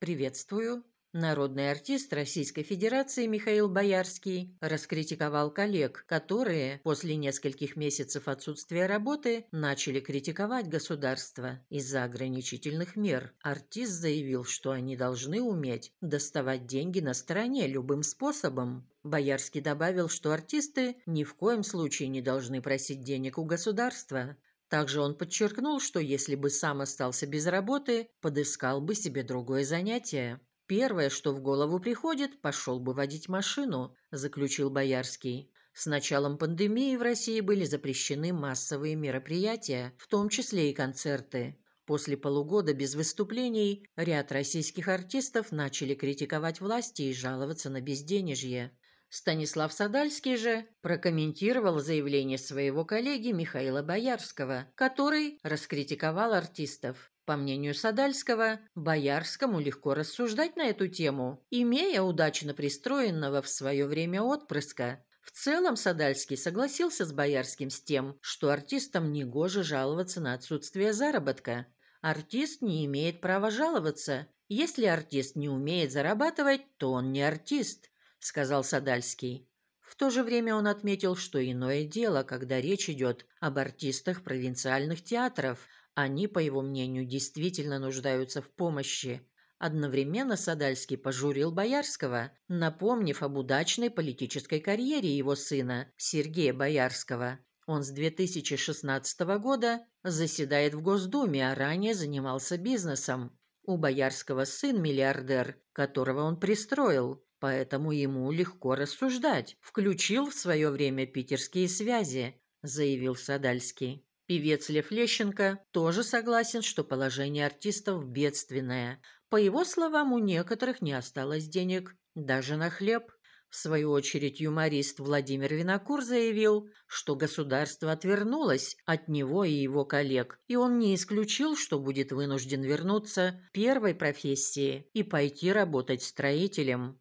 Приветствую. Народный артист Российской Федерации Михаил Боярский раскритиковал коллег, которые после нескольких месяцев отсутствия работы начали критиковать государство из-за ограничительных мер. Артист заявил, что они должны уметь доставать деньги на стороне любым способом. Боярский добавил, что артисты ни в коем случае не должны просить денег у государства, также он подчеркнул, что если бы сам остался без работы, подыскал бы себе другое занятие. «Первое, что в голову приходит, пошел бы водить машину», – заключил Боярский. С началом пандемии в России были запрещены массовые мероприятия, в том числе и концерты. После полугода без выступлений ряд российских артистов начали критиковать власти и жаловаться на безденежье. Станислав Садальский же прокомментировал заявление своего коллеги Михаила Боярского, который раскритиковал артистов. По мнению Садальского, Боярскому легко рассуждать на эту тему, имея удачно пристроенного в свое время отпрыска. В целом Садальский согласился с Боярским с тем, что артистам негоже жаловаться на отсутствие заработка. Артист не имеет права жаловаться. Если артист не умеет зарабатывать, то он не артист. — сказал Садальский. В то же время он отметил, что иное дело, когда речь идет об артистах провинциальных театров. Они, по его мнению, действительно нуждаются в помощи. Одновременно Садальский пожурил Боярского, напомнив об удачной политической карьере его сына, Сергея Боярского. Он с 2016 года заседает в Госдуме, а ранее занимался бизнесом. У Боярского сын миллиардер, которого он пристроил поэтому ему легко рассуждать. Включил в свое время питерские связи, заявил Садальский. Певец Лев Лещенко тоже согласен, что положение артистов бедственное. По его словам, у некоторых не осталось денег даже на хлеб. В свою очередь юморист Владимир Винокур заявил, что государство отвернулось от него и его коллег, и он не исключил, что будет вынужден вернуться первой профессии и пойти работать строителем.